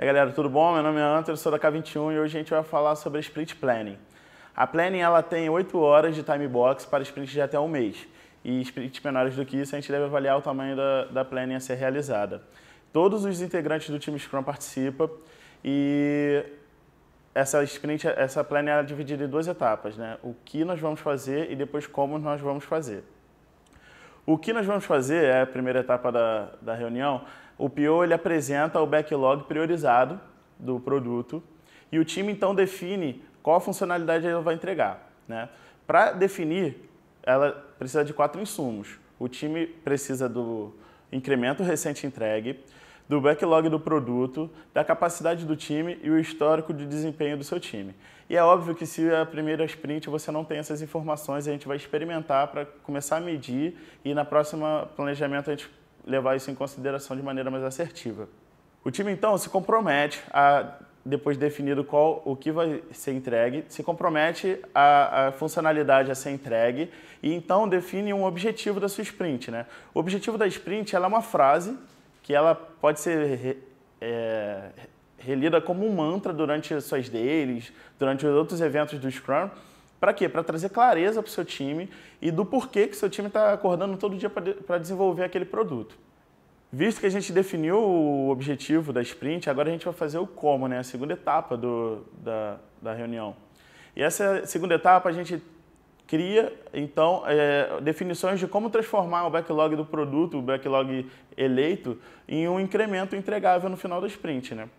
E aí, galera, tudo bom? Meu nome é Antônio, sou da K21 e hoje a gente vai falar sobre Sprint Planning. A Planning ela tem 8 horas de time box para sprints de até um mês. E sprints menores do que isso, a gente deve avaliar o tamanho da, da Planning a ser realizada. Todos os integrantes do time Scrum participam e essa sprint, essa planning é dividida em duas etapas, né? O que nós vamos fazer e depois como nós vamos fazer. O que nós vamos fazer é a primeira etapa da, da reunião. O PO ele apresenta o backlog priorizado do produto e o time então define qual funcionalidade ele vai entregar. Né? Para definir, ela precisa de quatro insumos. O time precisa do incremento recente entregue, do backlog do produto, da capacidade do time e o histórico de desempenho do seu time. E é óbvio que se a primeira sprint você não tem essas informações, a gente vai experimentar para começar a medir e na próxima planejamento a gente levar isso em consideração de maneira mais assertiva. O time então se compromete a depois definido qual o que vai ser entregue, se compromete a, a, funcionalidade a ser entregue e então define um objetivo da sua sprint. Né? O objetivo da sprint é uma frase que ela pode ser é, relida como um mantra durante as suas deles, durante os outros eventos do Scrum. Para quê? Para trazer clareza para o seu time e do porquê que seu time está acordando todo dia para desenvolver aquele produto. Visto que a gente definiu o objetivo da sprint, agora a gente vai fazer o como, né? a segunda etapa do, da, da reunião. E essa segunda etapa a gente cria, então, é, definições de como transformar o backlog do produto, o backlog eleito, em um incremento entregável no final do sprint. Né?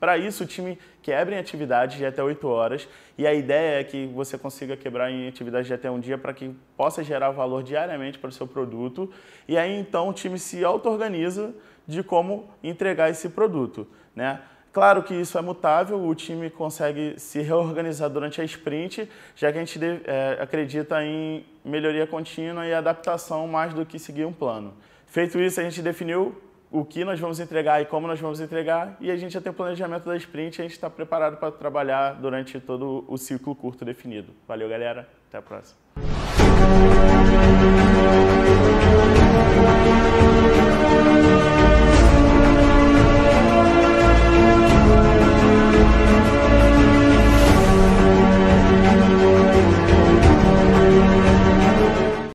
Para isso, o time quebra em atividades de até 8 horas e a ideia é que você consiga quebrar em atividades de até um dia para que possa gerar valor diariamente para o seu produto. E aí, então, o time se auto-organiza de como entregar esse produto. Né? Claro que isso é mutável, o time consegue se reorganizar durante a sprint, já que a gente é, acredita em melhoria contínua e adaptação mais do que seguir um plano. Feito isso, a gente definiu o que nós vamos entregar e como nós vamos entregar, e a gente já tem o planejamento da sprint e a gente está preparado para trabalhar durante todo o ciclo curto definido. Valeu, galera. Até a próxima.